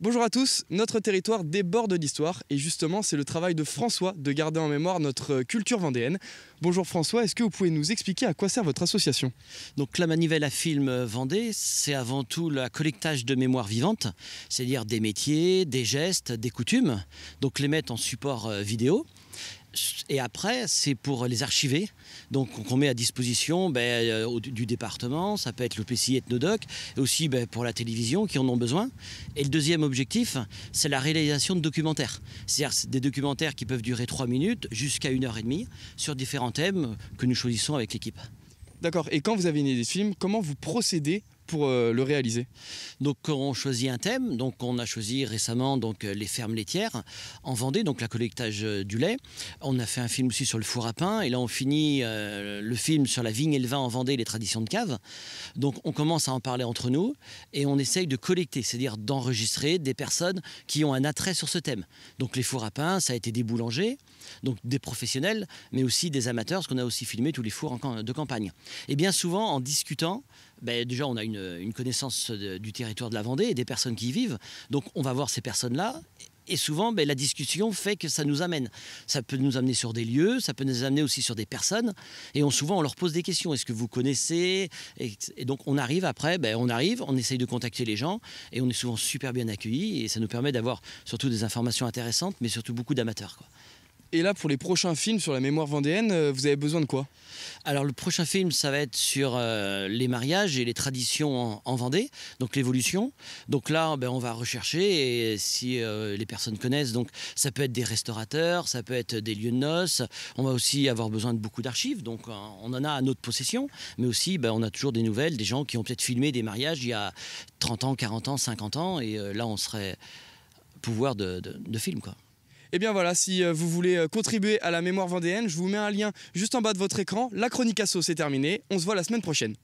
Bonjour à tous, notre territoire déborde d'histoire et justement c'est le travail de François de garder en mémoire notre euh, culture vendéenne. Bonjour François, est-ce que vous pouvez nous expliquer à quoi sert votre association Donc la manivelle à film Vendée, c'est avant tout le collectage de mémoire vivante, c'est-à-dire des métiers, des gestes, des coutumes, donc les mettre en support euh, vidéo. Et après, c'est pour les archiver, donc qu'on met à disposition ben, euh, du département, ça peut être l'OPCI et Ethnodoc, et aussi ben, pour la télévision qui en ont besoin. Et le deuxième objectif, c'est la réalisation de documentaires. C'est-à-dire des documentaires qui peuvent durer 3 minutes jusqu'à 1 heure et demie sur différents thèmes que nous choisissons avec l'équipe. D'accord, et quand vous avez une idée de film, comment vous procédez pour euh, le réaliser. Donc on choisit un thème, donc on a choisi récemment donc euh, les fermes laitières en Vendée, donc la collectage euh, du lait. On a fait un film aussi sur le four à pain et là on finit le film sur la vigne et le vin en Vendée, les traditions de cave. Donc on commence à en parler entre nous et on essaye de collecter, c'est-à-dire d'enregistrer des personnes qui ont un attrait sur ce thème. Donc les fours à pain, ça a été des boulangers, donc des professionnels, mais aussi des amateurs, parce qu'on a aussi filmé tous les fours de campagne. Et bien souvent en discutant, ben, déjà, on a une, connaissance du territoire de la Vendée et des personnes qui y vivent. Donc, on va voir ces personnes-là. Et souvent, ben, la discussion fait que ça nous amène. Ça peut nous amener sur des lieux, ça peut nous amener aussi sur des personnes. Et on, souvent, on leur pose des questions. Est-ce que vous connaissez et, donc, on arrive après, ben, on arrive, on essaye de contacter les gens. Et on est souvent super bien accueillis. Et ça nous permet d'avoir surtout des informations intéressantes, mais surtout beaucoup d'amateurs. Et là, pour les prochains films sur la mémoire vendéenne, euh, vous avez besoin de quoi alors le prochain film, ça va être sur euh, les mariages et les traditions en, Vendée, donc l'évolution. Donc là, ben, on va rechercher et si euh, les personnes connaissent, donc ça peut être des restaurateurs, ça peut être des lieux de noces. On va aussi avoir besoin de beaucoup d'archives, donc on en a à notre possession, mais aussi ben, on a toujours des nouvelles, des gens qui ont peut-être filmé des mariages il y a 30 ans, 40 ans, 50 ans, et là on serait pouvoir de, films, film quoi. Et eh bien voilà, si euh, vous voulez euh, contribuer à la mémoire vendéenne, je vous mets un lien juste en bas de votre écran. La chronique asso, c'est terminé. On se voit la semaine prochaine.